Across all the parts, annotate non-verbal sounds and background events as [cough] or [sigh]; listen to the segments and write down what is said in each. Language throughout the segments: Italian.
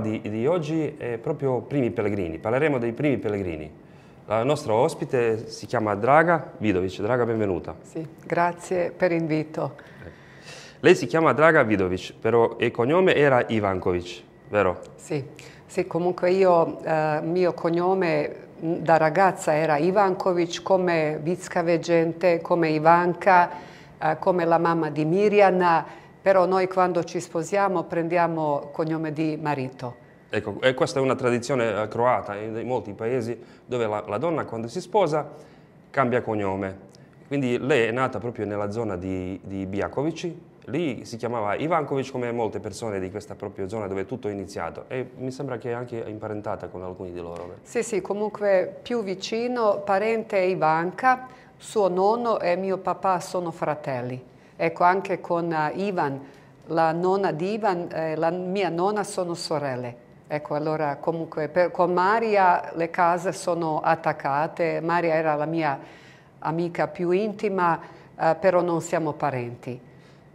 di, di, oggi è proprio Primi Pellegrini, parleremo dei Primi Pellegrini. La nostra ospite si chiama Draga Vidovic. Draga, benvenuta. Sì, grazie per l'invito. Lei si chiama Draga Vidovic, però il cognome era Ivankovic, vero? Sì, sì comunque io, eh, mio cognome da ragazza era Ivankovic come vicecavegente, come Ivanka, eh, come la mamma di Mirjana, però noi quando ci sposiamo prendiamo cognome di marito. Ecco, e questa è una tradizione eh, croata eh, in molti paesi dove la, la donna quando si sposa cambia cognome. Quindi lei è nata proprio nella zona di, di Biakovici, lì si chiamava Ivankovic come molte persone di questa propria zona dove tutto è iniziato e mi sembra che è anche imparentata con alcuni di loro. Sì, sì, comunque più vicino, parente è Ivanka, suo nonno e mio papà sono fratelli. Ecco, anche con eh, Ivan, la nonna di Ivan e eh, la mia nonna sono sorelle. Ecco, allora comunque per, con Maria le case sono attaccate, Maria era la mia amica più intima, eh, però non siamo parenti.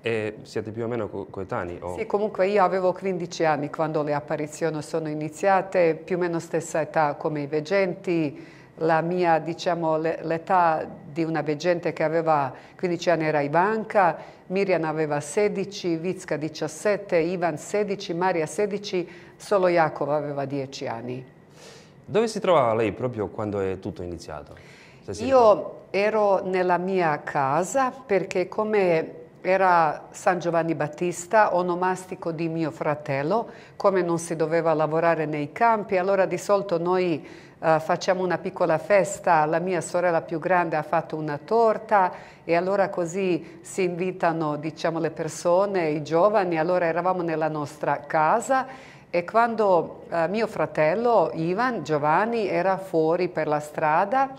E siete più o meno co coetanei? O... Sì, comunque io avevo 15 anni quando le apparizioni sono iniziate, più o meno stessa età come i veggenti, la mia, diciamo, l'età di una veggente che aveva 15 anni era Ivanka, Miriam aveva 16, Vizca 17, Ivan 16, Maria 16, solo Jacopo aveva 10 anni. Dove si trovava lei proprio quando è tutto iniziato? Io ero nella mia casa perché come era San Giovanni Battista, onomastico di mio fratello, come non si doveva lavorare nei campi, allora di solito noi eh, facciamo una piccola festa, la mia sorella più grande ha fatto una torta e allora così si invitano diciamo, le persone, i giovani, allora eravamo nella nostra casa e quando uh, mio fratello Ivan Giovanni era fuori per la strada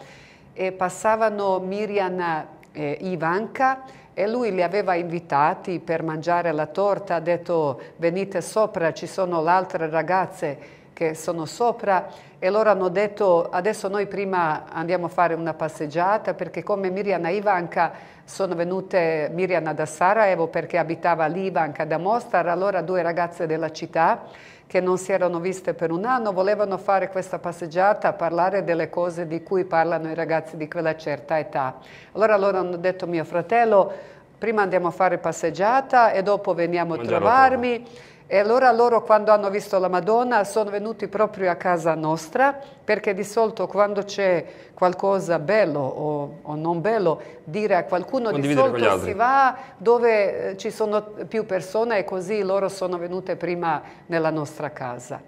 e passavano Miriam e Ivanka e lui li aveva invitati per mangiare la torta, ha detto venite sopra, ci sono le altre ragazze che sono sopra e loro hanno detto adesso noi prima andiamo a fare una passeggiata perché come Miriana e Ivanka sono venute Miriana da Sarajevo perché abitava lì Ivanka da Mostar, allora due ragazze della città che non si erano viste per un anno volevano fare questa passeggiata, parlare delle cose di cui parlano i ragazzi di quella certa età. Allora loro hanno detto mio fratello prima andiamo a fare passeggiata e dopo veniamo Mangiare a trovarmi. E allora loro quando hanno visto la Madonna sono venuti proprio a casa nostra perché di solito quando c'è qualcosa bello o, o, non bello dire a qualcuno di solito si va dove eh, ci sono più persone e così loro sono venute prima nella nostra casa.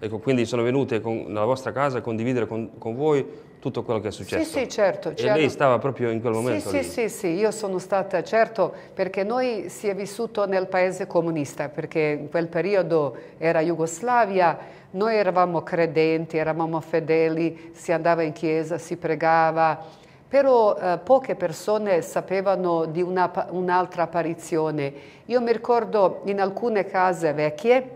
Ecco, quindi sono venute con, nella vostra casa a condividere con, con voi tutto quello che è successo. Sì, sì, certo. Cioè, e lei stava proprio in quel momento sì, lì. Sì, sì, io sono stata, certo, perché noi si è vissuto nel paese comunista, perché in quel periodo era Jugoslavia, noi eravamo credenti, eravamo fedeli, si andava in chiesa, si pregava, però eh, poche persone sapevano di un'altra apparizione. Io mi ricordo in alcune case vecchie,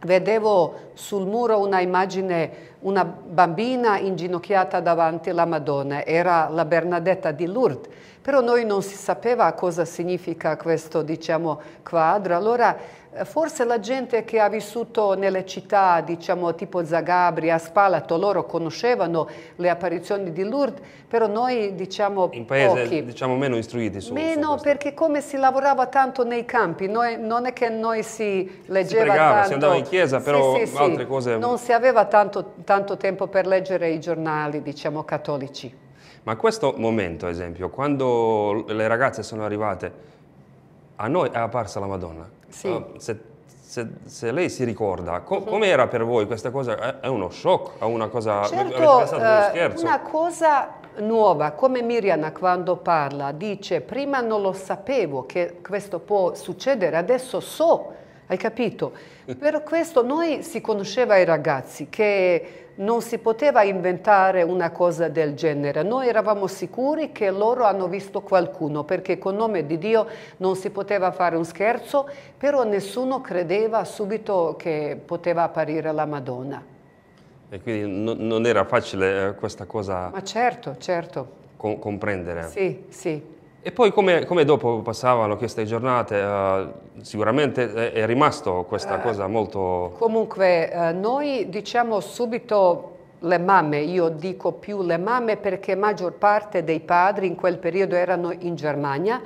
vedevo sul muro una immagine una bambina inginocchiata davanti alla Madonna, era la Bernadetta di Lourdes, però noi non si sapeva cosa significa questo diciamo, quadro, allora eh, forse la gente che ha vissuto nelle città diciamo, tipo Zagabria, Spalato, loro conoscevano le apparizioni di Lourdes, però noi diciamo In paese pochi. diciamo meno istruiti su Meno su perché come si lavorava tanto nei campi, noi, non è che noi si leggeva si pregava, tanto. si andava in chiesa, però sì, sì, altre sì. cose... Non si aveva tanto, tanto tanto tempo per leggere i giornali, diciamo, cattolici. Ma questo momento, ad esempio, quando le ragazze sono arrivate, a noi è apparsa la Madonna. Sì. Ah, se, se, se lei si ricorda, co uh mhm. -huh. com'era per voi questa cosa? È, uno shock, è una cosa... Certo, eh, una cosa nuova, come Miriana quando parla, dice prima non lo sapevo che questo può succedere, adesso so, hai capito? [laughs] Per questo noi si conosceva i ragazzi che non si poteva inventare una cosa del genere. Noi eravamo sicuri che loro hanno visto qualcuno, perché con nome di Dio non si poteva fare un scherzo, però nessuno credeva subito che poteva apparire la Madonna. E quindi no, non era facile eh, questa cosa? Ma certo, certo. Com comprendere. Sì, sì. E poi come, come dopo passavano queste giornate, uh, sicuramente è, è, rimasto questa uh, cosa molto... Comunque uh, noi diciamo subito le mamme, io dico più le mamme perché maggior parte dei padri in quel periodo erano in Germania,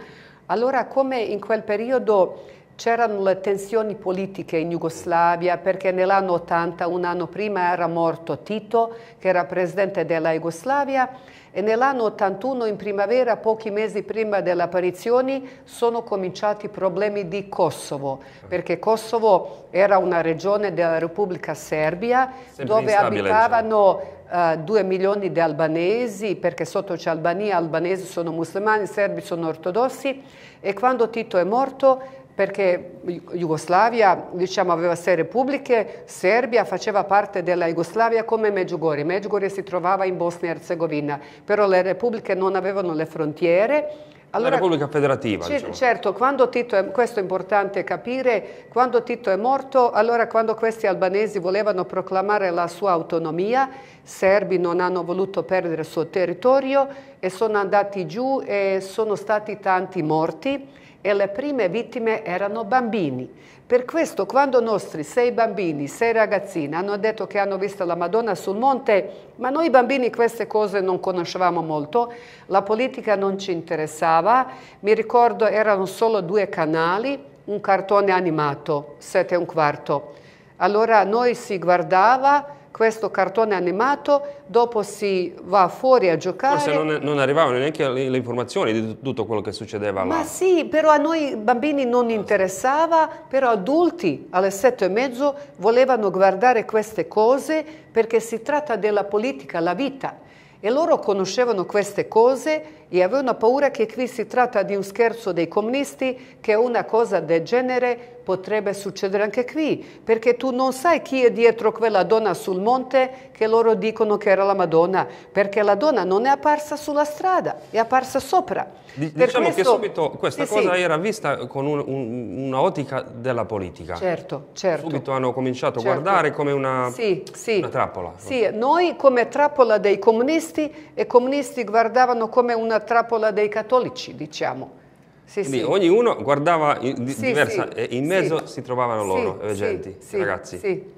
allora come in quel periodo C'erano le tensioni politiche in Jugoslavia perché nell'anno 80, un anno prima, era morto Tito, che era presidente della Jugoslavia, e nell'anno 81, in primavera, pochi mesi prima delle apparizioni, sono cominciati i problemi di Kosovo, perché Kosovo era una regione della Repubblica Serbia Sempre dove diciamo. abitavano uh, eh, 2 milioni di albanesi, perché sotto c'è Albania, albanesi sono musulmani, serbi sono ortodossi, e quando Tito è morto perché Jugoslavia diciamo, aveva sei repubbliche, Serbia faceva parte della Jugoslavia come Medjugorje, Medjugorje si trovava in Bosnia e Herzegovina, però le repubbliche non avevano le frontiere. Allora, la Repubblica Federativa. Diciamo. Certo, è, questo è importante capire, quando Tito è morto, allora quando questi albanesi volevano proclamare la sua autonomia, serbi non hanno voluto perdere il suo territorio e sono andati giù e sono stati tanti morti e le prime vittime erano bambini. Per questo quando nostri sei bambini, sei ragazzini hanno detto che hanno visto la Madonna sul monte, ma noi bambini queste cose non conoscevamo molto, la politica non ci interessava, mi ricordo erano solo due canali, un cartone animato, sette e un quarto. Allora noi si guardava, questo cartone animato, dopo si va fuori a giocare. Forse non, non arrivavano neanche le, le, informazioni di tutto quello che succedeva là. Ma sì, però a noi bambini non interessava, però adulti alle sette e mezzo volevano guardare queste cose perché si tratta della politica, la vita. E loro conoscevano queste cose e avevano paura che qui si tratta di un scherzo dei comunisti, che una cosa del genere potrebbe succedere anche qui, perché tu non sai chi è dietro quella donna sul monte che loro dicono che era la Madonna, perché la donna non è apparsa sulla strada, è apparsa sopra. Dic diciamo questo... che subito questa sì, cosa sì. era vista con un, un, un'ottica della politica. Certo, certo. Subito hanno cominciato certo. a guardare come una, sì, una trappola. Sì, noi come trappola dei comunisti e i comunisti guardavano come una una trappola dei cattolici, diciamo. Sì, Quindi sì. ognuno guardava in, di, sì, diversa e in mezzo si trovavano loro, eh, sì, gente, ragazzi.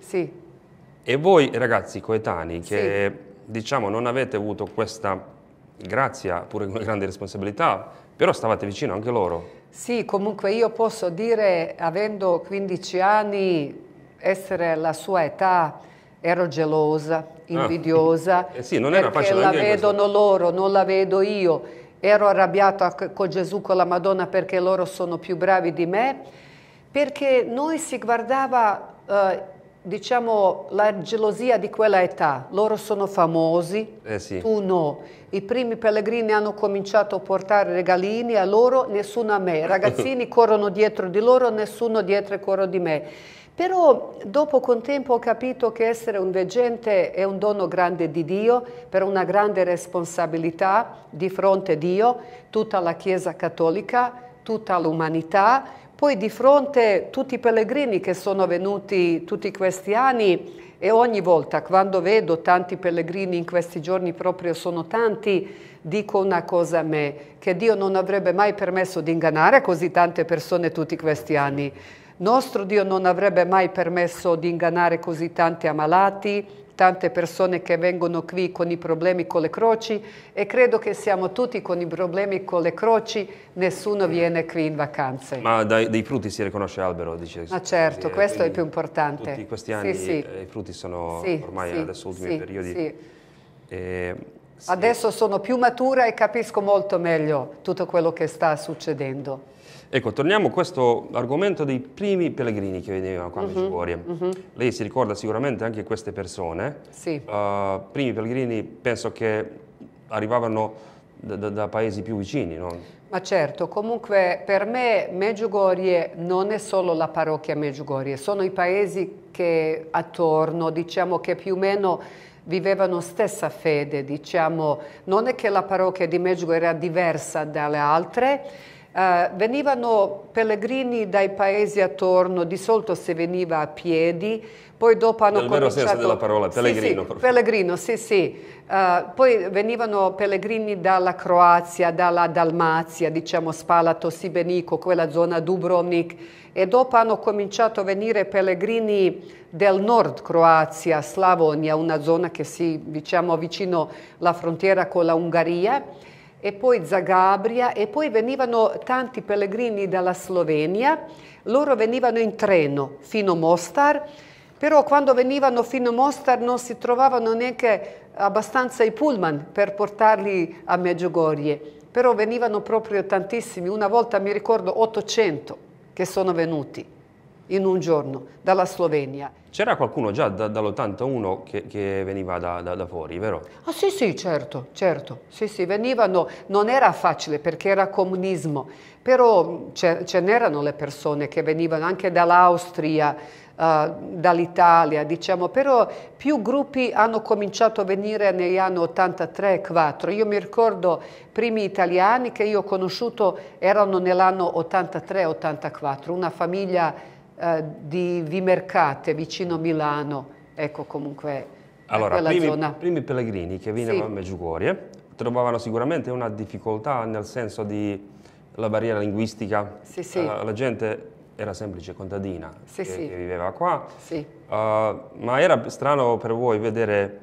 E voi ragazzi coetanei che diciamo non avete avuto questa grazia, pure una grande responsabilità, però stavate vicino anche loro. Sì, comunque io posso dire, avendo 15 anni, essere alla sua età, ero gelosa, Ah. invidiosa, [laughs] eh sì, non era perché la vedono questo. loro, non la vedo io. Ero arrabbiata con Gesù, con la Madonna, perché loro sono più bravi di me, perché noi si guardava, eh, diciamo, la gelosia di quella età. Loro sono famosi, eh sì. tu no. I primi pellegrini hanno cominciato a portare regalini a loro, nessuno a me. I [laughs] ragazzini corrono dietro di loro, nessuno dietro corro di me. Però dopo con tempo ho capito che essere un veggente è un dono grande di Dio, per una grande responsabilità di fronte a Dio, tutta la Chiesa Cattolica, tutta l'umanità, poi di fronte a tutti i pellegrini che sono venuti tutti questi anni e ogni volta quando vedo tanti pellegrini in questi giorni proprio sono tanti, dico una cosa a me, che Dio non avrebbe mai permesso di ingannare così tante persone tutti questi anni. Nostro Dio non avrebbe mai permesso di ingannare così tanti ammalati, tante persone che vengono qui con i problemi con le croci e credo che siamo tutti con i problemi con le croci, nessuno viene qui in vacanze. Ma dai, dai frutti si riconosce albero, dice. Ma certo, eh, questo Quindi è più importante. Tutti questi anni sì, sì. Eh, i frutti sono sì, ormai adesso ultimi periodi. E eh, sì. Adesso sono più matura e capisco molto meglio tutto quello che sta succedendo. Ecco, torniamo a questo argomento dei primi pellegrini che venivano qua a Medjugorje. Uh -huh, uh -huh. Lei si ricorda sicuramente anche queste persone. Sì. Uh, primi pellegrini penso che arrivavano da, da, da paesi più vicini, no? Ma certo, comunque per me Medjugorje non è solo la parrocchia Medjugorje, sono i paesi che attorno, diciamo che più o meno vivevano stessa fede, diciamo, non è che la parrocchia di Meggiugo era diversa dalle altre, Uh, venivano pellegrini dai paesi attorno, di solito si veniva a piedi, poi dopo hanno Nel cominciato... Nel vero senso della parola, pellegrino. Sì, sì, pellegrino, sì, sì. Uh, poi venivano pellegrini dalla Croazia, dalla Dalmazia, diciamo Spalato, Sibenico, quella zona Dubrovnik, e dopo hanno cominciato a venire pellegrini del nord Croazia, Slavonia, una zona che si, diciamo, vicino alla frontiera con la Ungheria, e poi Zagabria, e poi venivano tanti pellegrini dalla Slovenia, loro venivano in treno fino a Mostar, però quando venivano fino a Mostar non si trovavano neanche abbastanza i pullman per portarli a Meggiugorie, però venivano proprio tantissimi, una volta mi ricordo 800 che sono venuti in un giorno dalla Slovenia. C'era qualcuno già da, dall'81 che, che, veniva da, da, da, fuori, vero? Ah sì, sì, certo, certo. Sì, sì, venivano, non era facile perché era comunismo, però ce, ce n'erano le persone che venivano anche dall'Austria, uh, dall'Italia, diciamo, però più gruppi hanno cominciato a venire negli anni 83 84 Io mi ricordo i primi italiani che io ho conosciuto erano nell'anno 83-84, una famiglia uh, di Vimercate vicino a Milano, ecco comunque. Eh, allora, primi, zona. primi pellegrini che venivano sì. a Meggiugorie trovavano sicuramente una difficoltà nel senso di la barriera linguistica. Sì, sì. La, la gente era semplice contadina sì, che, sì. che, viveva qua, sì. uh, ma era strano per voi vedere,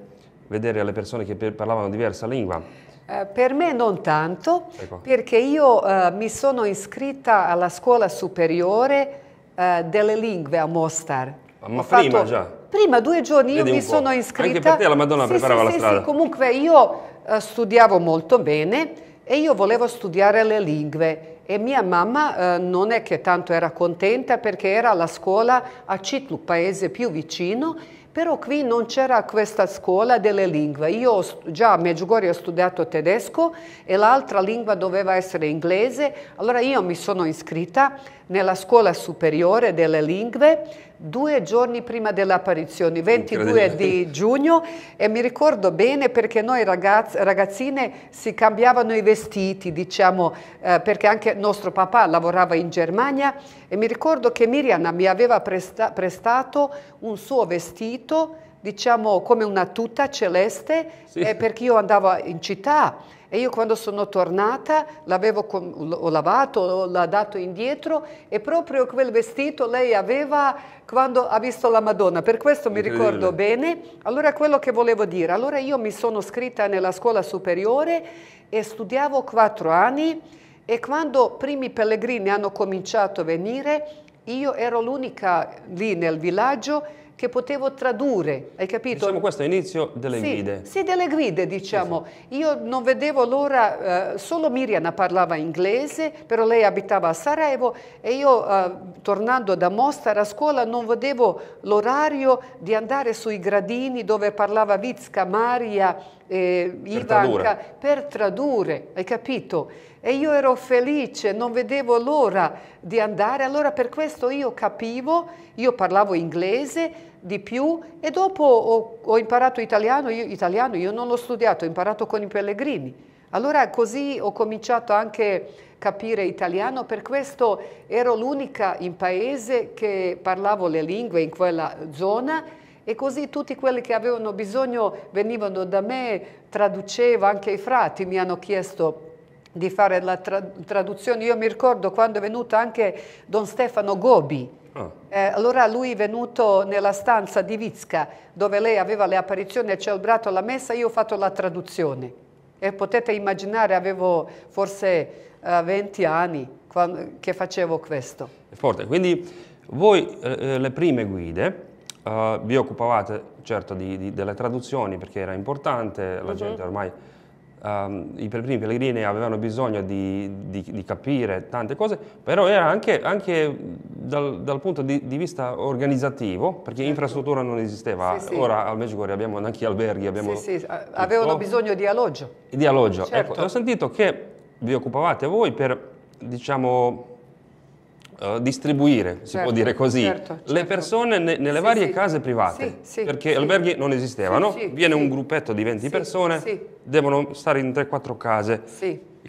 vedere le persone che parlavano diversa lingua? Uh, per me non tanto, ecco. perché io uh, mi sono iscritta alla scuola superiore delle lingue a Mostar. Ah, ma Ho prima fatto... già? Prima, due giorni, Vedi io mi sono iscritta. Anche per te la Madonna sì, preparava la strada. Sì, comunque io studiavo molto bene e io volevo studiare le lingue e mia mamma eh, non è che tanto era contenta perché era la scuola a Citlu, paese più vicino, però qui non c'era questa scuola delle lingue. Io già a Meggiugorio ho studiato tedesco e l'altra lingua doveva essere inglese, allora io mi sono iscritta nella scuola superiore delle lingue due giorni prima dell'apparizione, 22 di giugno e mi ricordo bene perché noi ragazz ragazzine si cambiavano i vestiti, diciamo, eh, perché anche nostro papà lavorava in Germania e mi ricordo che Miriana mi aveva presta prestato un suo vestito, diciamo come una tuta celeste, sì. eh, perché io andavo in città e io quando sono tornata l'avevo ho lavato, l'ho dato indietro e proprio quel vestito lei aveva quando ha visto la Madonna, per questo mi ricordo bene. Allora quello che volevo dire, allora io mi sono scritta nella scuola superiore e studiavo quattro anni e quando i primi pellegrini hanno cominciato a venire, io ero l'unica lì nel villaggio che potevo tradurre, hai capito? Diciamo questo è l'inizio delle sì, guide. Sì, delle guide diciamo. Sì. Io non vedevo l'ora, eh, solo Miriam parlava inglese, però lei abitava a Sarajevo e io eh, tornando da Mostar a scuola non vedevo l'orario di andare sui gradini dove parlava Vizca, Maria, eh, per Ivanka tradurre. per tradurre, hai capito? E io ero felice, non vedevo l'ora di andare, allora per questo io capivo, io parlavo inglese di più e dopo ho, ho imparato italiano, io, italiano io non l'ho studiato, ho imparato con i pellegrini. Allora così ho cominciato anche a capire italiano, per questo ero l'unica in paese che parlavo le lingue in quella zona e così tutti quelli che avevano bisogno venivano da me, traducevo, anche i frati mi hanno chiesto di fare la tra traduzione. Io mi ricordo quando è venuto anche Don Stefano Gobi, Oh. Eh, allora lui è venuto nella stanza di Vizca dove lei aveva le apparizioni e celebrato la messa, io ho fatto la traduzione. E potete immaginare, avevo forse uh, eh, 20 anni quando, che facevo questo. Forte, quindi voi eh, eh le prime guide Uh, vi occupavate certo di, di, delle traduzioni perché era importante, la uh mhm. -huh. gente ormai, um, i primi pellegrini avevano bisogno di, di, capire tante cose, però era anche, anche dal, dal, punto di, vista organizzativo, perché certo. infrastruttura non esisteva, sì, sì. ora al Medjugorje abbiamo anche alberghi, abbiamo... Sì, sì, avevano tutto. bisogno di alloggio. Di alloggio, ecco. certo. ecco, ho sentito che vi occupavate voi per, diciamo, uh, distribuire, certo, si può certo, dire così, certo, certo. le persone ne, nelle sì, varie sì. case private, sì, perché alberghi non esistevano, viene un gruppetto di 20 persone, devono stare in 3-4 case.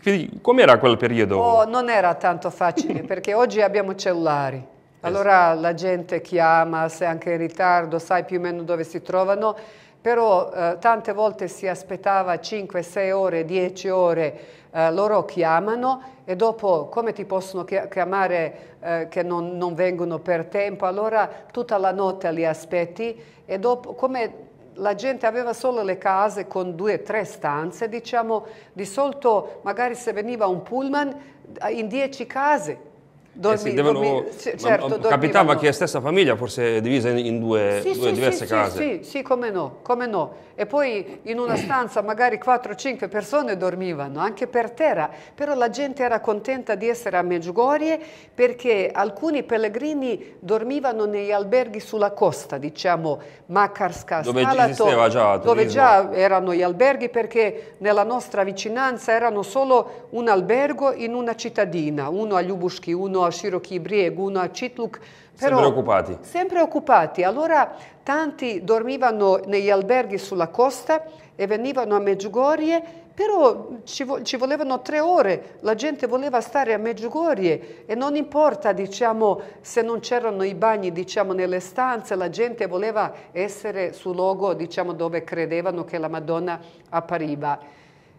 Quindi com'era quel periodo? Oh, non era tanto facile, [laughs] perché oggi abbiamo cellulari. Eh allora la gente chiama, se anche in ritardo, sai più o meno dove si trovano però eh, tante volte si aspettava 5, 6 ore, 10 ore, eh, loro chiamano e dopo come ti possono chiamare eh, che non, non, vengono per tempo, allora tutta la notte li aspetti e dopo come la gente aveva solo le case con due, o tre stanze, diciamo di solito magari se veniva un pullman eh, in 10 case Dormi, eh sì, devono, dormi, certo, ma, capitava che la stessa famiglia fosse divisa in, due, sì, due sì, diverse case. Sì, sì, come no, come no. E poi in una stanza magari 4-5 persone dormivano, anche per terra, però la gente era contenta di essere a Meggiugorie perché alcuni pellegrini dormivano negli alberghi sulla costa, diciamo Makarska, dove Stalato, già dove già erano gli alberghi perché nella nostra vicinanza erano solo un albergo in una cittadina, uno a Ljubuški, uno a uno, Shiroki Brieg, uno a Citluk. Però, sempre occupati. Sempre occupati. Allora tanti dormivano negli alberghi sulla costa e venivano a Meggiugorie, però ci, vo ci volevano tre ore, la gente voleva stare a Meggiugorie e non importa diciamo, se non c'erano i bagni diciamo, nelle stanze, la gente voleva essere sul luogo diciamo, dove credevano che la Madonna appariva.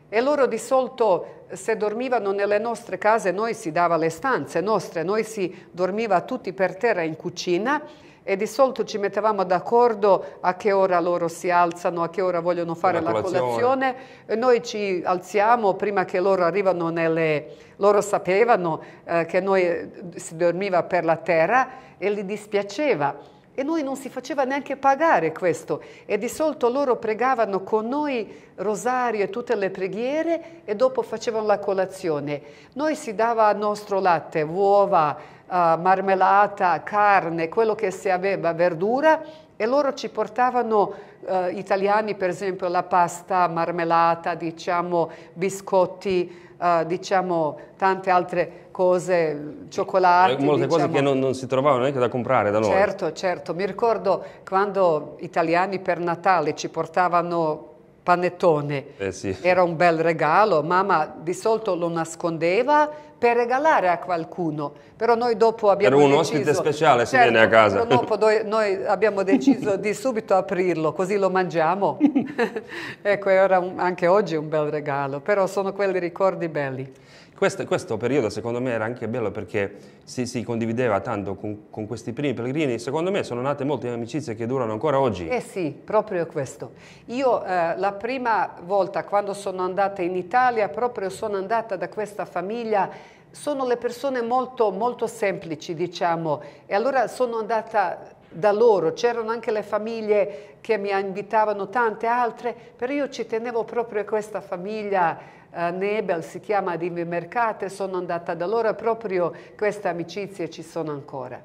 E loro di solito se dormivano nelle nostre case, noi si dava le stanze nostre, noi si dormiva tutti per terra in cucina e di solito ci mettevamo d'accordo a che ora loro si alzano, a che ora vogliono fare la colazione. E noi ci alziamo prima che loro arrivano nelle... Loro sapevano eh, che noi si dormiva per la terra e gli dispiaceva e noi non si faceva neanche pagare questo e di solito loro pregavano con noi rosario e tutte le preghiere e dopo facevano la colazione. Noi si dava nostro latte, uova, uh, marmellata, carne, quello che si aveva, verdura e loro ci portavano uh, italiani per esempio la pasta, marmellata, diciamo biscotti, uh, diciamo tante altre cose, cioccolati. Eh, molte diciamo. cose che diciamo. non, non, si trovavano neanche da comprare da noi. Certo, certo. Mi ricordo quando italiani per Natale ci portavano panettone. Eh sì. Era un bel regalo, mamma di solito lo nascondeva per regalare a qualcuno, però noi dopo abbiamo deciso... Era un deciso, ospite speciale certo, se viene a casa. dopo noi, noi, abbiamo deciso di [laughs] subito aprirlo, così lo mangiamo. [laughs] [laughs] ecco, era un, anche oggi un bel regalo, però sono quelli ricordi belli. Questo, questo, periodo secondo me era anche bello perché si, si condivideva tanto con, con, questi primi pellegrini. Secondo me sono nate molte amicizie che durano ancora oggi. Eh sì, proprio questo. Io eh, la prima volta quando sono andata in Italia, proprio sono andata da questa famiglia sono le persone molto, molto semplici, diciamo, e allora sono andata da loro, c'erano anche le famiglie che mi invitavano, tante altre, però io ci tenevo proprio a questa famiglia eh, Nebel, si chiama Divi Mercate, sono andata da loro, proprio queste amicizie ci sono ancora.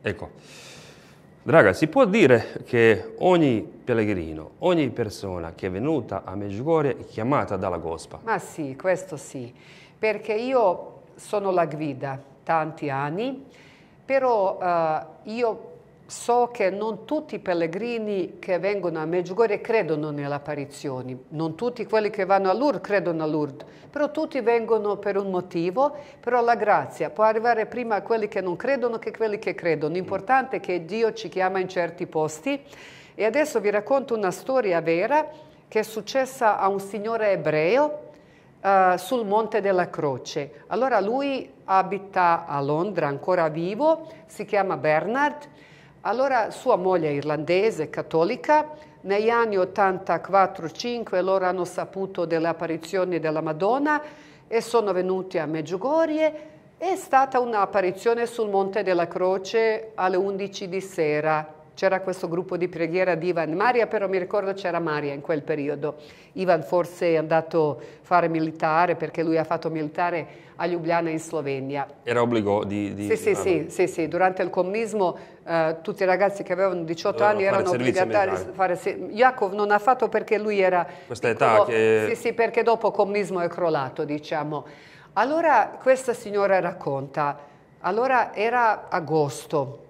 Ecco, Draga, si può dire che ogni pellegrino, ogni persona che è venuta a Medjugorje è chiamata dalla Gospa? Ma sì, questo sì, perché io sono la guida tanti anni, però eh, io so che non tutti i pellegrini che vengono a Medjugorje credono nelle apparizioni, non tutti quelli che vanno a Lourdes credono a Lourdes, però tutti vengono per un motivo, però la grazia può arrivare prima a quelli che non credono che a quelli che credono. L'importante è che Dio ci chiama in certi posti e adesso vi racconto una storia vera che è successa a un signore ebreo uh, sul Monte della Croce. Allora lui abita a Londra, ancora vivo, si chiama Bernard allora sua moglie irlandese, cattolica, negli anni 84-5 loro hanno saputo delle apparizioni della Madonna e sono venuti a Meggiugorie. È stata un'apparizione sul Monte della Croce alle 11 di sera c'era questo gruppo di preghiera di Ivan Maria, però mi ricordo c'era Maria in quel periodo. Ivan forse è andato a fare militare perché lui ha fatto militare a Ljubljana in Slovenia. Era obbligo di... di... Sì, sì, sì, sì, sì, durante il comunismo eh, tutti i ragazzi che avevano 18 anni erano obbligatari a fare... Se... Jakov non ha fatto perché lui era... Questa piccolo, età che... Sì, sì, perché dopo il comunismo è crollato, diciamo. Allora questa signora racconta, allora era agosto,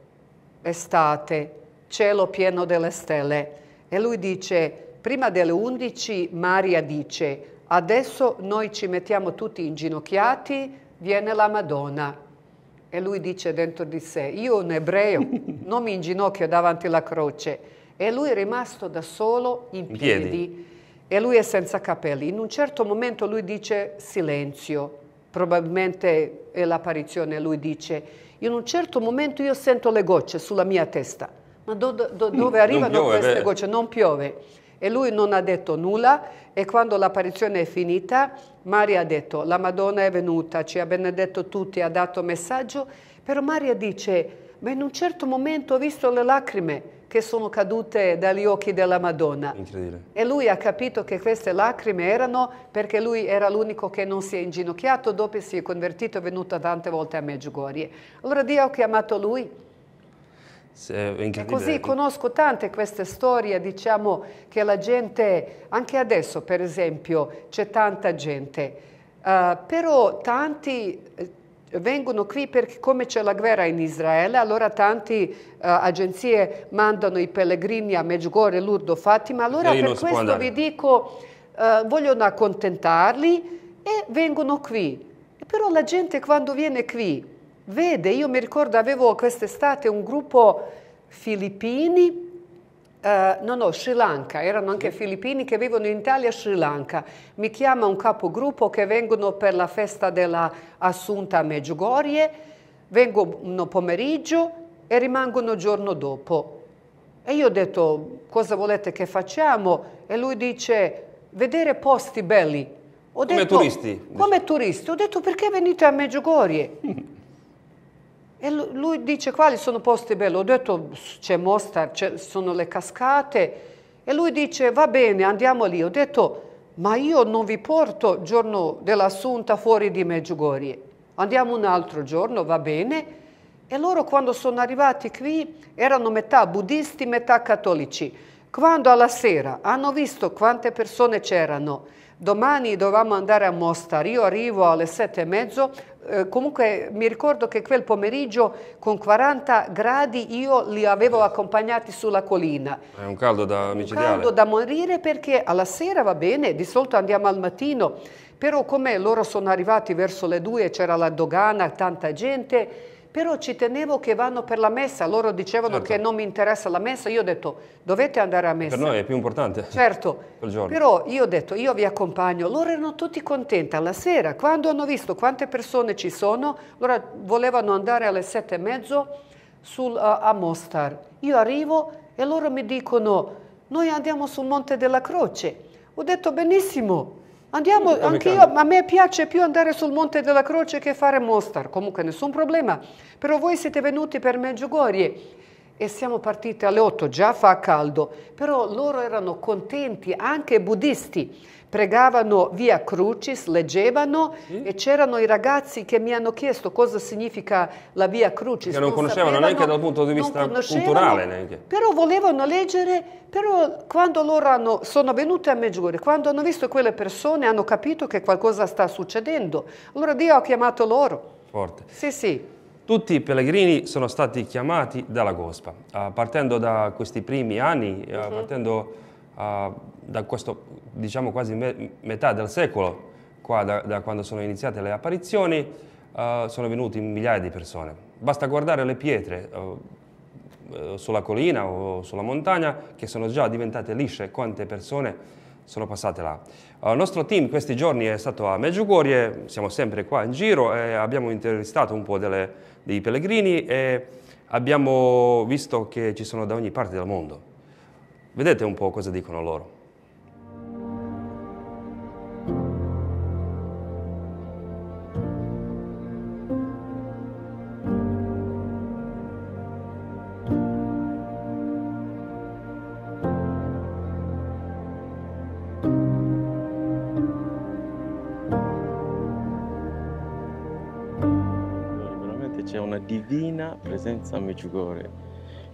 estate, cielo pieno delle stelle. E lui dice, prima delle 11 Maria dice, adesso noi ci mettiamo tutti inginocchiati, viene la Madonna. E lui dice dentro di sé, io un ebreo, [laughs] non mi inginocchio davanti alla croce. E lui è rimasto da solo in piedi. piedi. E lui è senza capelli. In un certo momento lui dice silenzio, probabilmente è l'apparizione, lui dice, in un certo momento io sento le gocce sulla mia testa ma do, do, dove arrivano piove, queste gocce? Non piove. E lui non ha detto nulla e quando l'apparizione è finita, Maria ha detto, la Madonna è venuta, ci ha benedetto tutti, ha dato messaggio, però Maria dice, ma in un certo momento ho visto le lacrime che sono cadute dagli occhi della Madonna. Incredibile. E lui ha capito che queste lacrime erano perché lui era l'unico che non si è inginocchiato, dopo si è convertito e è venuto tante volte a Meggiugorie. Allora Dio ha chiamato lui e così conosco tante queste storie, diciamo che la gente, anche adesso per esempio, c'è tanta gente, uh, però tanti eh, vengono qui perché come c'è la guerra in Israele, allora tante uh, agenzie mandano i pellegrini a Meggiugorje, Lurdo, Fatima, allora per questo vi dico, uh, vogliono accontentarli e vengono qui. Però la gente quando viene qui Vede, io mi ricordo avevo quest'estate un gruppo filippini, Uh, no, no, Sri Lanka, erano anche filippini che vivono in Italia e Sri Lanka. Mi chiama un capogruppo che vengono per la festa dell'assunta a Meggiugorie, vengono pomeriggio e rimangono giorno dopo. E io ho detto, cosa volete che facciamo? E lui dice, vedere posti belli. Ho come detto, turisti? Come turisti. Ho detto, perché venite a Meggiugorie? [laughs] E lui dice quali sono posti belli? Ho detto c'è Mostar, sono le cascate. E lui dice va bene, andiamo lì. Ho detto ma io non vi porto il giorno dell'assunta fuori di Meggiugorie. Andiamo un altro giorno, va bene? E loro quando sono arrivati qui erano metà buddisti, metà cattolici. Quando alla sera hanno visto quante persone c'erano, domani dovevamo andare a Mostar, io arrivo alle sette e mezzo, eh, comunque mi ricordo che quel pomeriggio con 40 gradi io li avevo accompagnati sulla collina. È un caldo da Un caldo da morire perché alla sera va bene, di solito andiamo al mattino, però come loro sono arrivati verso le due, c'era la dogana, tanta gente, però ci tenevo che vanno per la messa, loro dicevano certo. che non mi interessa la messa, io ho detto dovete andare a messa. Per noi è più importante. [laughs] Certo, però io ho detto io vi accompagno, loro erano tutti contenti, alla sera quando hanno visto quante persone ci sono, loro volevano andare alle sette e mezzo sul, uh, a Mostar, io arrivo e loro mi dicono noi andiamo sul Monte della Croce, ho detto benissimo, Andiamo, anch'io, a me piace più andare sul Monte della Croce che fare Mostar, comunque nessun problema, però voi siete venuti per Meggiugorie e siamo partite alle 8, già fa caldo, però loro erano contenti, anche buddisti, pregavano via Crucis, leggevano mm. e c'erano i ragazzi che mi hanno chiesto cosa significa la via Crucis. Che non, non conoscevano sapevano, neanche dal punto di vista culturale. Neanche. Però volevano leggere, però quando loro hanno, sono venuti a Meggiore, quando hanno visto quelle persone hanno capito che qualcosa sta succedendo. Allora Dio ha chiamato loro. Forte. Sì, sì. Tutti i pellegrini sono stati chiamati dalla Gospa, uh, partendo da questi primi anni, uh, eh, -huh. Mhm. partendo eh, da questo, diciamo quasi me metà del secolo, qua, da, da, quando sono iniziate le apparizioni, sono venuti migliaia di persone. Basta guardare le pietre, sulla collina o sulla montagna che sono già diventate lisce, quante persone sono passate là. Eh, il nostro team questi giorni è stato a Medjugorje, siamo sempre qua in giro e abbiamo intervistato un po' delle, dei pellegrini e abbiamo visto che ci sono da ogni parte del mondo. Vedete un po' cosa dicono loro. c'è una divina presenza a Medjugorje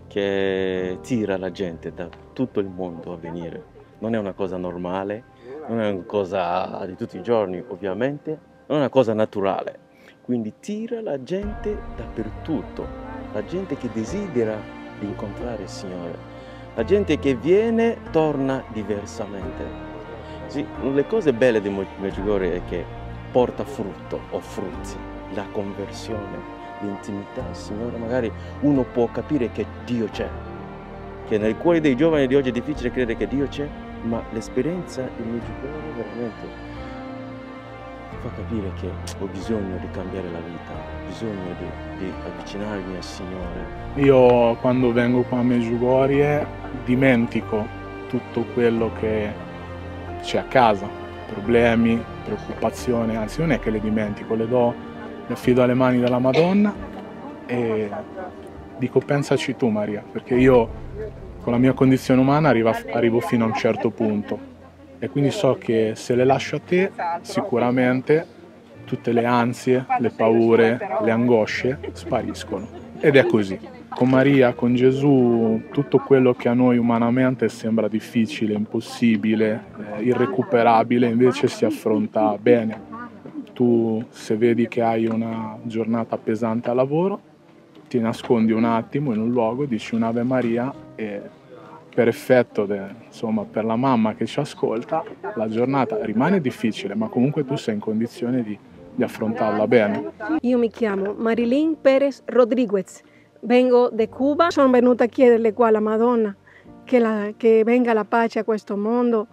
che tira la gente da tutto il mondo a venire. Non è una cosa normale, non è una cosa di tutti i giorni ovviamente, non è una cosa naturale. Quindi tira la gente dappertutto, la gente che desidera di incontrare il Signore, la gente che viene torna diversamente. Sì, una delle cose belle di Medjugorje è che porta frutto o frutti, la conversione, l'intimità, Signore, magari uno può capire che Dio c'è, che nel cuore dei giovani di oggi è difficile credere che Dio c'è, ma l'esperienza del mio giocatore veramente fa capire che ho bisogno di cambiare la vita, ho bisogno di, di avvicinarmi al Signore. Io quando vengo qua a Meggiugorie dimentico tutto quello che c'è a casa, problemi, preoccupazioni, anzi non è che le dimentico, le do mi affido alle mani della Madonna e dico pensaci tu Maria, perché io con la mia condizione umana arrivo, arrivo fino a un certo punto e quindi so che se le lascio a te sicuramente tutte le ansie, le paure, le angosce spariscono. Ed è così. Con Maria, con Gesù, tutto quello che a noi umanamente sembra difficile, impossibile, eh, irrecuperabile, invece si affronta bene tu se vedi che hai una giornata pesante a lavoro, ti nascondi un attimo in un luogo, dici un'Ave Maria e per effetto, de, insomma, per la mamma che ci ascolta, la giornata rimane difficile, ma comunque tu sei in condizione di, di affrontarla bene. Io mi chiamo Marilyn Perez Rodriguez, vengo da Cuba, sono venuta a chiederle qua alla Madonna che, la, che venga la pace a questo mondo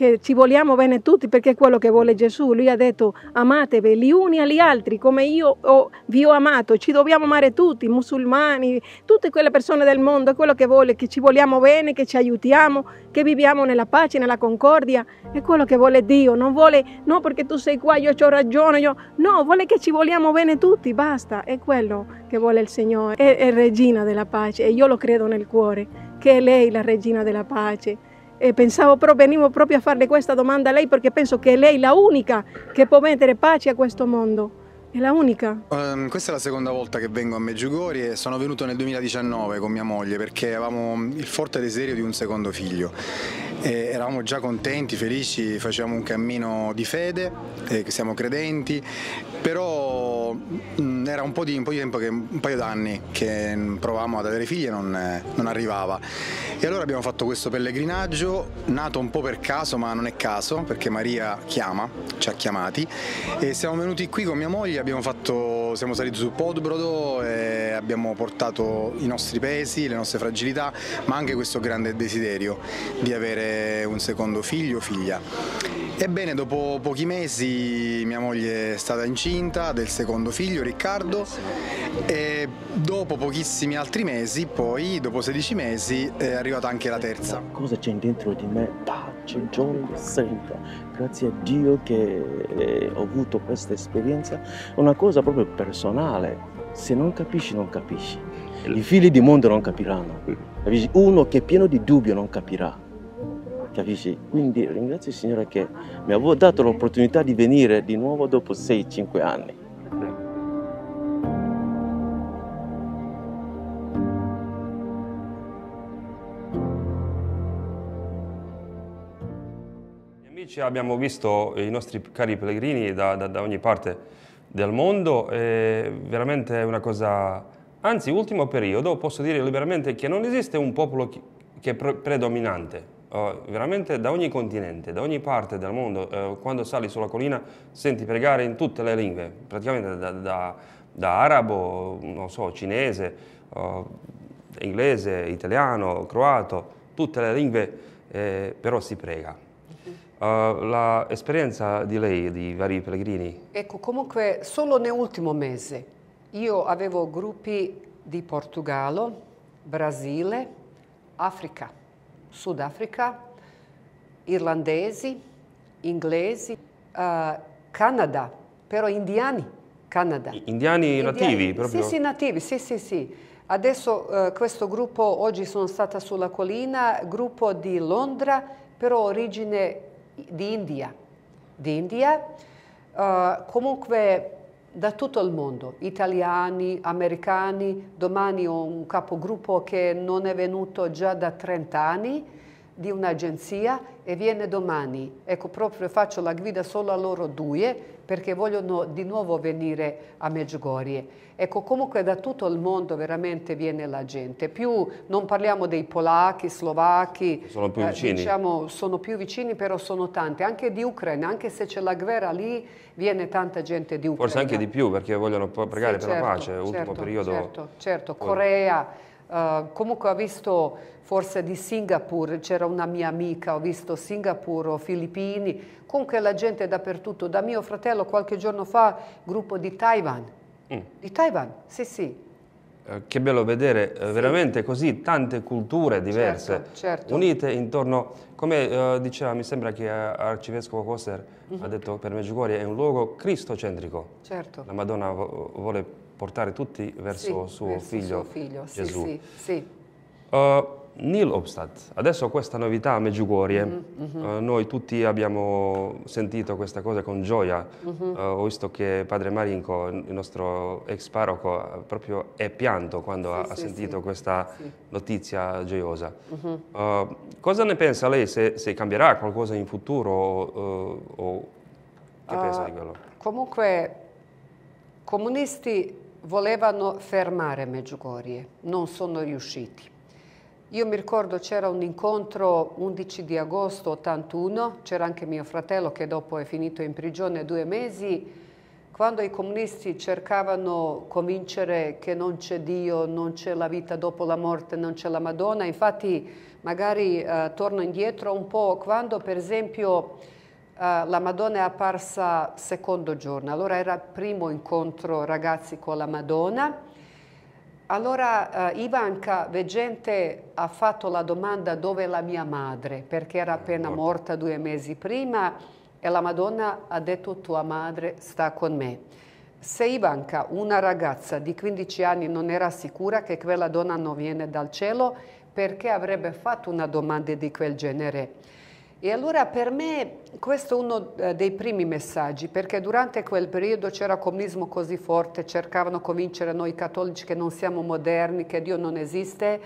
che ci vogliamo bene tutti perché è quello che vuole Gesù. Lui ha detto amatevi gli uni agli altri come io ho, vi ho amato. Ci dobbiamo amare tutti, musulmani, tutte quelle persone del mondo. È quello che vuole, che ci vogliamo bene, che ci aiutiamo, che viviamo nella pace, nella concordia. È quello che vuole Dio. Non vuole, no perché tu sei qua, io ho ragione. Io... No, vuole che ci vogliamo bene tutti, basta. È quello che vuole il Signore. È, è regina della pace e io lo credo nel cuore, che è lei la regina della pace. E eh, pensavo proprio, venivo proprio a farle questa domanda a lei perché penso che lei è la unica che può mettere pace a questo mondo. È la unica? Um, questa è la seconda volta che vengo a Meggiugori e sono venuto nel 2019 con mia moglie perché avevamo il forte desiderio di un secondo figlio. E eravamo già contenti, felici, facevamo un cammino di fede, eh, siamo credenti, però era un po' di, un po di tempo, che, un paio d'anni che provavamo ad avere figli e non, non, arrivava. E allora abbiamo fatto questo pellegrinaggio, nato un po' per caso, ma non è caso, perché Maria chiama, ci ha chiamati. E siamo venuti qui con mia moglie, fatto, siamo saliti su Podbrodo e abbiamo portato i nostri pesi, le nostre fragilità, ma anche questo grande desiderio di avere un secondo figlio o figlia. Ebbene, dopo pochi mesi mia moglie è stata incinta del secondo figlio, Riccardo, e dopo pochissimi altri mesi, poi dopo 16 mesi, è arrivata anche la terza. Cosa c'è dentro di me? Pace, gioia, sempre. Grazie a Dio che eh, ho avuto questa esperienza, una cosa proprio personale. Se non capisci, non capisci. I figli di mondo non capiranno. Uno che è pieno di dubbio non capirà capisci? Quindi ringrazio il Signore che mi ha dato l'opportunità di venire di nuovo dopo 6-5 anni. Amici, abbiamo visto i nostri cari pellegrini da, da, da ogni parte del mondo è veramente una cosa... Anzi, ultimo periodo posso dire liberamente che non esiste un popolo che è predominante Oh, veramente da ogni continente, da ogni parte del mondo, eh, quando sali sulla collina senti pregare in tutte le lingue, praticamente da, da, da arabo, non so, cinese, oh, inglese, italiano, croato, tutte le lingue, eh, però si prega. Mhm. Oh, l'esperienza di lei, di vari pellegrini? Ecco, comunque solo nell'ultimo mese io avevo gruppi di Portogallo, Brasile, Africa Sudafrica, irlandesi, inglesi, uh, Canada, però indiani, Canada. Indiani, indiani nativi proprio? Sì, sì, nativi, sì, sì, sì. Adesso uh, questo gruppo, oggi sono stata sulla collina, gruppo di Londra, però origine di India. Di India. Uh, comunque da tutto il mondo, italiani, americani, domani ho un capogruppo che non è venuto già da 30 anni di un'agenzia e viene domani. Ecco, proprio faccio la guida solo a loro due perché vogliono di nuovo venire a Meggiugorie. Ecco, comunque da tutto il mondo veramente viene la gente. Più non parliamo dei polacchi, slovacchi, sono più eh, vicini, eh, diciamo, sono più vicini però sono tanti, anche di Ucraina, anche se c'è la guerra lì viene tanta gente di Ucraina. Forse anche di più perché vogliono pregare sì, certo, per la certo, pace, certo, ultimo periodo. Certo, certo, Corea Uh, comunque ho visto forse di Singapore, c'era una mia amica, ho visto Singapore o Filippini, comunque la gente è dappertutto. Da mio fratello qualche giorno fa, gruppo di Taiwan. Mm. Di Taiwan, sì sì. Eh, che bello vedere eh, sì. veramente così tante culture certo, diverse certo, certo. unite intorno, come eh, diceva, mi sembra che Arcivescovo Koster mm -hmm. ha mhm. detto per Meggiugorie, è un luogo cristocentrico. Certo. La Madonna vuole portare tutti verso, sì, suo, verso figlio, suo, figlio, Gesù. Sì, sì, uh, Neil Obstadt, adesso questa novità a Meggiugorie, mm -hmm. uh, mm-hmm. eh, noi tutti abbiamo sentito questa cosa con gioia, mm -hmm. uh, ho visto che padre Marinco, il nostro ex parroco, proprio è pianto quando sì, ha, sì, sentito questa notizia gioiosa. Mm -hmm. cosa ne pensa lei, se, se cambierà qualcosa in futuro o che pensa di quello? Comunque comunisti volevano fermare Meggiugorie, non sono riusciti. Io mi ricordo c'era un incontro 11 di agosto 81, c'era anche mio fratello che dopo è finito in prigione due mesi, quando i comunisti cercavano convincere che non c'è Dio, non c'è la vita dopo la morte, non c'è la Madonna, infatti magari eh, torno indietro un po', quando per esempio eh, la Madonna è apparsa secondo giorno, allora era il primo incontro ragazzi con la Madonna. Allora uh, Ivanka Veggente ha fatto la domanda dove è la mia madre, perché era eh, appena morta due mesi prima e la Madonna ha detto tua madre sta con me. Se Ivanka, una ragazza di 15 anni, non era sicura che quella donna non viene dal cielo, perché avrebbe fatto una domanda di quel genere? E allora per me questo è uno eh, dei primi messaggi, perché durante quel periodo c'era comunismo così forte, cercavano di convincere noi cattolici che non siamo moderni, che Dio non esiste.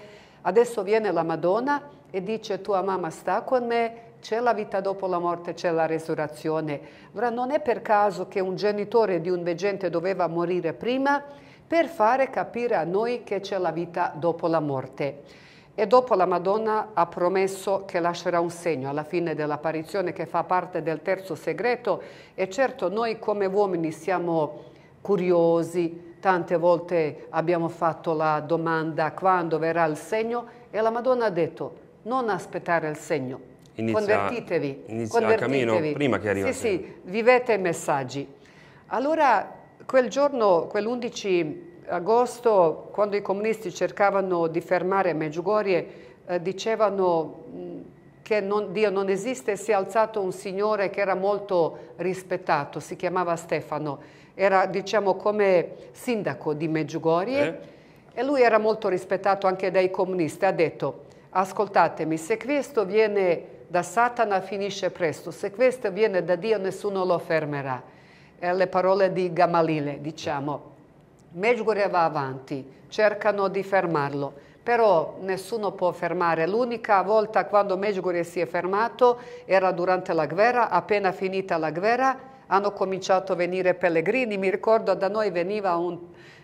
Adesso viene la Madonna e dice tua mamma sta con me, c'è la vita dopo la morte, c'è la resurrezione. Allora non è per caso che un genitore di un veggente doveva morire prima per fare capire a noi che c'è la vita dopo la morte e dopo la Madonna ha promesso che lascerà un segno alla fine dell'apparizione che fa parte del terzo segreto e certo noi come uomini siamo curiosi, tante volte abbiamo fatto la domanda quando verrà il segno e la Madonna ha detto non aspettare il segno, inizia, convertitevi, inizia convertitevi. cammino prima che arrivi. Sì, sì, vivete i messaggi. Allora quel giorno, quell'11 agosto, quando i comunisti cercavano di fermare Meggiugorie, eh, dicevano che non, Dio non esiste, si è alzato un signore che era molto rispettato, si chiamava Stefano, era diciamo come sindaco di Meggiugorie eh? e lui era molto rispettato anche dai comunisti, ha detto ascoltatemi, se questo viene da Satana finisce presto, se questo viene da Dio nessuno lo fermerà. Eh, le parole di Gamalile, diciamo. Medjugorje va avanti, cercano di fermarlo, però nessuno può fermare. L'unica volta quando Medjugorje si è fermato era durante la guerra, appena finita la guerra hanno cominciato a venire pellegrini, mi ricordo da noi veniva un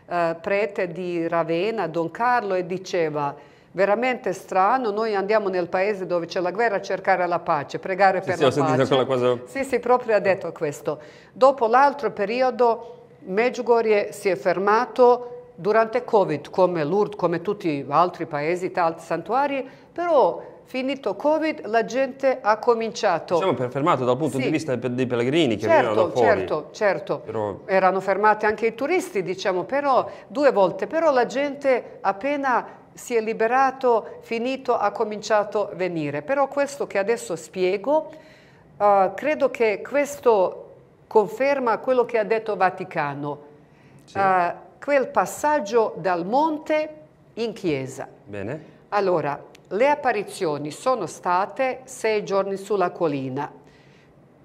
uh, prete di Ravenna, Don Carlo, e diceva veramente strano, noi andiamo nel paese dove c'è la guerra a cercare la pace, pregare sì, per sì, la ho pace. Quella cosa... Sì, sì, proprio ha detto questo. Dopo l'altro periodo Meggiugorje si è fermato durante Covid, come Lourdes, come tutti gli altri paesi, altri santuari, però finito Covid la gente ha cominciato... Siamo fermati dal punto sì. di vista dei pellegrini che certo, venivano da certo, fuori. Certo, certo, però... erano fermati anche i turisti, diciamo, però due volte, però la gente appena si è liberato, finito, ha cominciato a venire. Però questo che adesso spiego, uh, credo che questo conferma quello che ha detto Vaticano, sì. uh, quel passaggio dal monte in chiesa. Bene. Allora, le apparizioni sono state sei giorni sulla collina,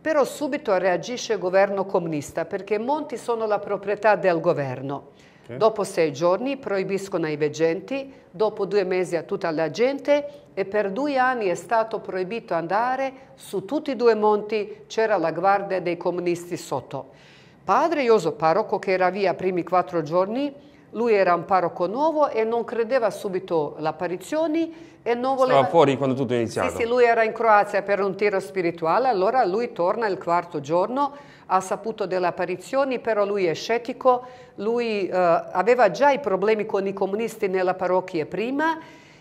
però subito reagisce il governo comunista perché i monti sono la proprietà del governo. Dopo sei giorni proibiscono i veggenti, dopo due mesi a tutta la gente e per due anni è stato proibito andare su tutti e due i monti, c'era la guardia dei comunisti sotto. Padre Ioso Parroco, che era via i primi quattro giorni, lui era un parroco nuovo e non credeva subito alle apparizioni e non voleva... Stava fuori quando tutto è iniziato. Sì, sì, lui era in Croazia per un tiro spirituale, allora lui torna il quarto giorno ha saputo delle apparizioni, però lui è scettico, lui eh, aveva già i problemi con i comunisti nella parrocchia prima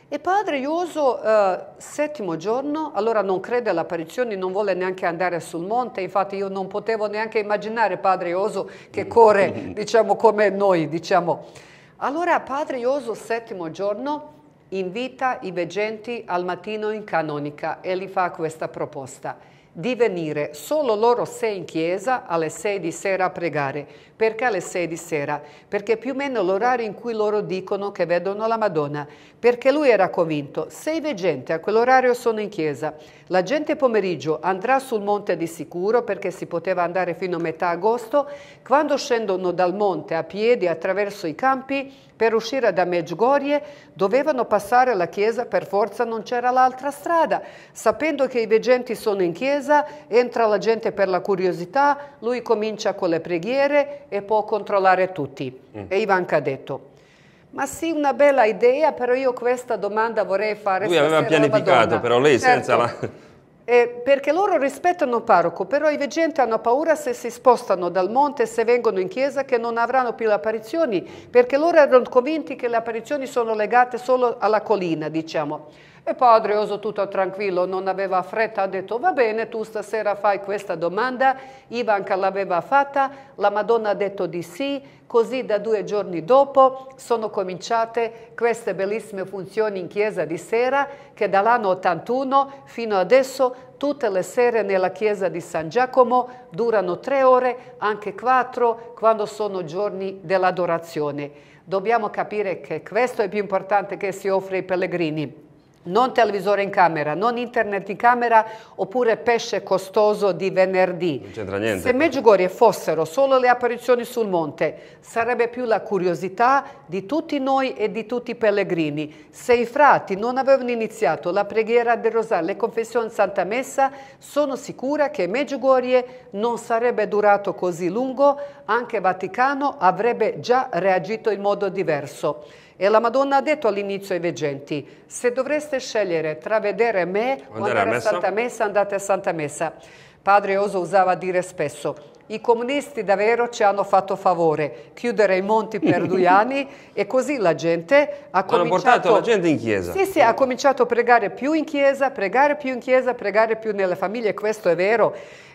e padre Ioso, eh, settimo giorno, allora non crede alle apparizioni, non vuole neanche andare sul monte, infatti io non potevo neanche immaginare padre Ioso che mm. corre, [laughs] diciamo, come noi, diciamo. Allora padre Ioso, settimo giorno, invita i veggenti al mattino in canonica e gli fa questa proposta di venire solo loro sei in chiesa alle sei di sera a pregare. Perché alle sei di sera? Perché più o meno l'orario in cui loro dicono che vedono la Madonna. Perché lui era convinto, se i veggente, a quell'orario sono in chiesa. La gente pomeriggio andrà sul monte di sicuro perché si poteva andare fino a metà agosto. Quando scendono dal monte a piedi attraverso i campi, per uscire da Meggiugorie dovevano passare la chiesa, per forza non c'era l'altra strada. Sapendo che i veggenti sono in chiesa, entra la gente per la curiosità, lui comincia con le preghiere e può controllare tutti. Mm. E Ivanka ha detto, ma sì, una bella idea, però io questa domanda vorrei fare. Lui aveva pianificato, però lei certo. senza la... Eh, perché loro rispettano il parroco, però i veggenti hanno paura se si spostano dal monte, se vengono in chiesa, che non avranno più le apparizioni, perché loro erano convinti che le apparizioni sono legate solo alla collina, diciamo. E padre Oso tutto tranquillo, non aveva fretta, ha detto va bene, tu stasera fai questa domanda, Ivanka l'aveva fatta, la Madonna ha detto di sì, così da due giorni dopo sono cominciate queste bellissime funzioni in chiesa di sera che dall'anno 81 fino adesso tutte le sere nella chiesa di San Giacomo durano tre ore, anche quattro, quando sono giorni dell'adorazione. Dobbiamo capire che questo è più importante che si offre ai pellegrini non televisore in camera, non internet in camera oppure pesce costoso di venerdì. Non c'entra niente. Se Meggiugorie fossero solo le apparizioni sul monte, sarebbe più la curiosità di tutti noi e di tutti i pellegrini. Se i frati non avevano iniziato la preghiera del Rosario, le confessioni Santa Messa, sono sicura che Meggiugorie non sarebbe durato così lungo, anche Vaticano avrebbe già reagito in modo diverso. E la Madonna ha detto all'inizio ai veggenti, se dovreste scegliere tra vedere me o andare, andare a messa? Santa Messa, andate a Santa Messa. Padre Oso usava dire spesso, i comunisti davvero ci hanno fatto favore, chiudere i monti per [laughs] due anni e così la gente ha hanno cominciato... la gente in chiesa. Sì, sì, ha cominciato a pregare più in chiesa, pregare più in chiesa, pregare più nelle famiglie, questo è vero.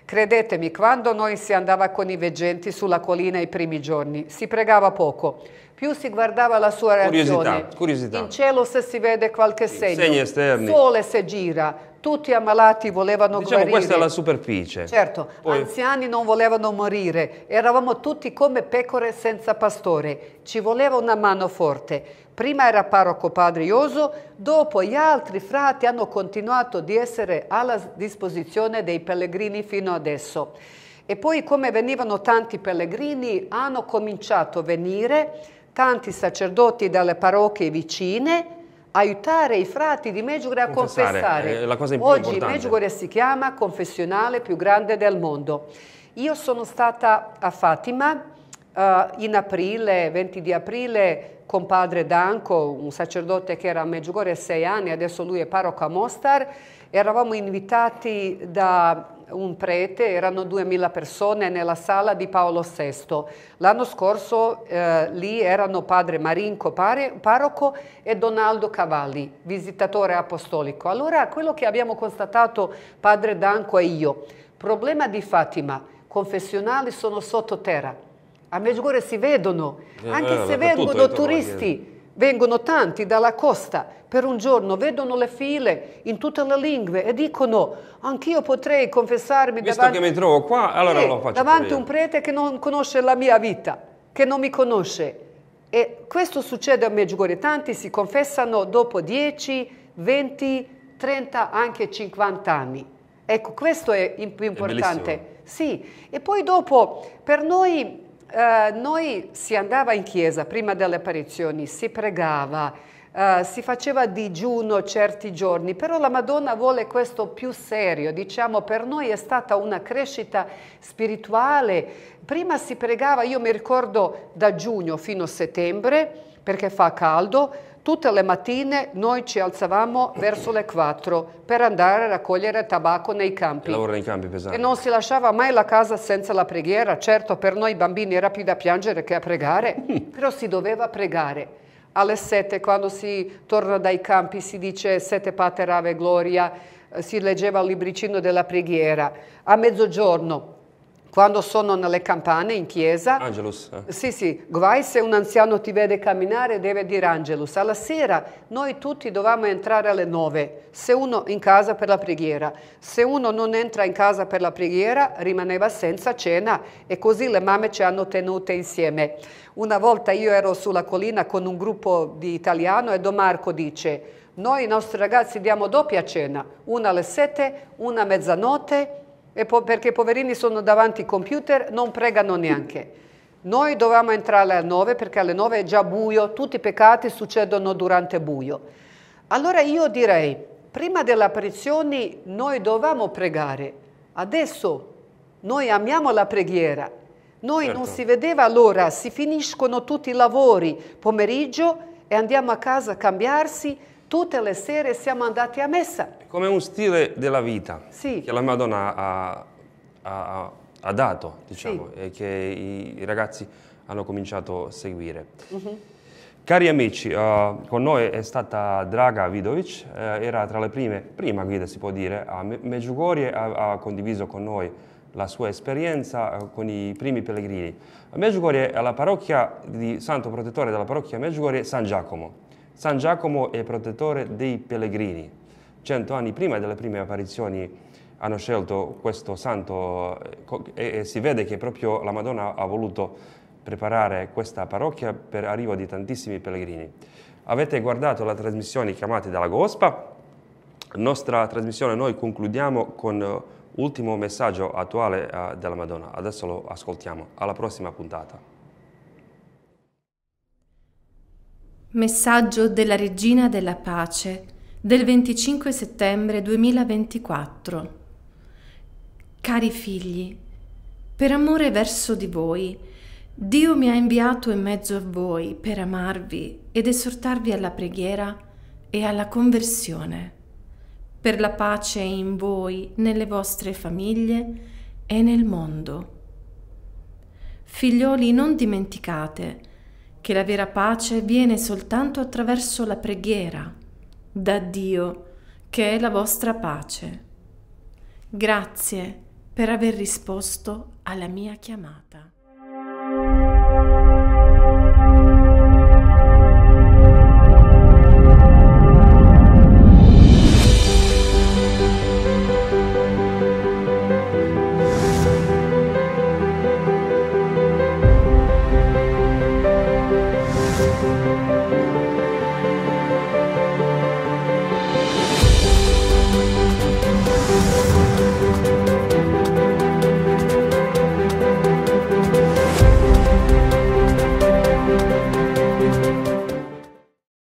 Credetemi, quando noi si andava con i veggenti sulla collina i primi giorni, si pregava poco, più si guardava la sua reazione. Curiosità, curiosità. In cielo se si vede qualche segno, sole se gira, tutti ammalati volevano diciamo, guarire. questa è la superficie. Certo, Poi... anziani non volevano morire, eravamo tutti come pecore senza pastore, ci voleva una mano forte. Prima era parroco padre Ioso, dopo gli altri frati hanno continuato di essere alla disposizione dei pellegrini fino adesso. E poi come venivano tanti pellegrini, hanno cominciato a venire tanti sacerdoti dalle parrocchie vicine, aiutare i frati di Meggiugore a confessare. confessare. Eh, Oggi importante. Meggiugore si chiama confessionale più grande del mondo. Io sono stata a Fatima uh, in aprile, 20 di aprile, con padre Danco, un sacerdote che era a Meggiugore sei anni, adesso lui è parroco a Mostar. Eravamo invitati da un prete, erano 2.000 persone nella sala di Paolo VI. L'anno scorso eh, lì erano padre Marinco pare, Parroco e Donaldo Cavalli, visitatore apostolico. Allora quello che abbiamo constatato padre Danco e io, problema di Fatima, confessionali sono sottoterra, a Medjugorje si vedono, eh, anche eh, se vengono eh, turisti. Vengono tanti dalla costa per un giorno, vedono le file in tutte le lingue e dicono anch'io potrei confessarmi Visto davanti, che mi trovo qua, allora lo faccio davanti a un prete che non conosce la mia vita, che non mi conosce. E questo succede a Medjugorje, tanti si confessano dopo 10, 20, 30, anche 50 anni. Ecco, questo è più importante. È sì, e poi dopo per noi eh, noi si andava in chiesa prima delle apparizioni, si pregava, uh, si faceva digiuno certi giorni, però la Madonna vuole questo più serio, diciamo per noi è stata una crescita spirituale. Prima si pregava, io mi ricordo da giugno fino a settembre, perché fa caldo, Tutte le mattine noi ci alzavamo verso le 4 per andare a raccogliere tabacco nei campi. Lavoro nei campi, pesanti. E non si lasciava mai la casa senza la preghiera. Certo, per noi bambini era più da piangere che a pregare, [laughs] però si doveva pregare alle sette, quando si torna dai campi, si dice sette pater ave gloria, eh, si leggeva il libricino della preghiera. A mezzogiorno quando sono nelle campane in chiesa. Angelus. Eh. Sì, sì, guai se un anziano ti vede camminare deve dire Angelus. Alla sera noi tutti dovevamo entrare alle nove, se uno in casa per la preghiera. Se uno non entra in casa per la preghiera rimaneva senza cena e così le mamme ci hanno tenute insieme. Una volta io ero sulla collina con un gruppo di italiano e Domarco dice noi i nostri ragazzi diamo doppia cena, una alle sette, una a mezzanotte po perché i poverini sono davanti ai computer, non pregano neanche. Noi dovevamo entrare alle 9 perché alle 9 è già buio, tutti i peccati succedono durante buio. Allora io direi, prima delle apparizioni noi dovevamo pregare, adesso noi amiamo la preghiera, noi certo. non si vedeva allora, si finiscono tutti i lavori pomeriggio e andiamo a casa a cambiarsi, Tutte le sere siamo andati a messa. È come un stile della vita sì. che la Madonna ha, ha, ha dato, diciamo, sì. e che i ragazzi hanno cominciato a seguire. Uh mhm. -huh. Cari amici, uh, con noi è stata Draga Vidovic, uh, era tra le prime, prima guida si può dire, a Meggiugorie, ha, ha condiviso con noi la sua esperienza eh, con i primi pellegrini. A Meggiugorie è la parrocchia di Santo Protettore della parrocchia Meggiugorie, San Giacomo. San Giacomo è protettore dei pellegrini. Cento anni prima delle prime apparizioni hanno scelto questo santo eh, e, si vede che proprio la Madonna ha voluto preparare questa parrocchia per arrivo di tantissimi pellegrini. Avete guardato la trasmissione chiamata dalla Gospa? Nostra trasmissione noi concludiamo con l'ultimo eh, messaggio attuale eh, della Madonna. Adesso lo ascoltiamo. Alla prossima puntata. Messaggio della Regina della Pace del 25 settembre 2024. Cari figli, per amore verso di voi, Dio mi ha inviato in mezzo a voi per amarvi ed esortarvi alla preghiera e alla conversione, per la pace in voi, nelle vostre famiglie e nel mondo. Figlioli, non dimenticate, che la vera pace viene soltanto attraverso la preghiera da Dio, che è la vostra pace. Grazie per aver risposto alla mia chiamata.